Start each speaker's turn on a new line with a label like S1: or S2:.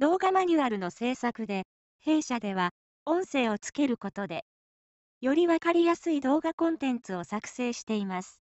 S1: 動画マニュアルの制作で、弊社では、音声をつけることで、よりわかりやすい動画コンテンツを作成しています。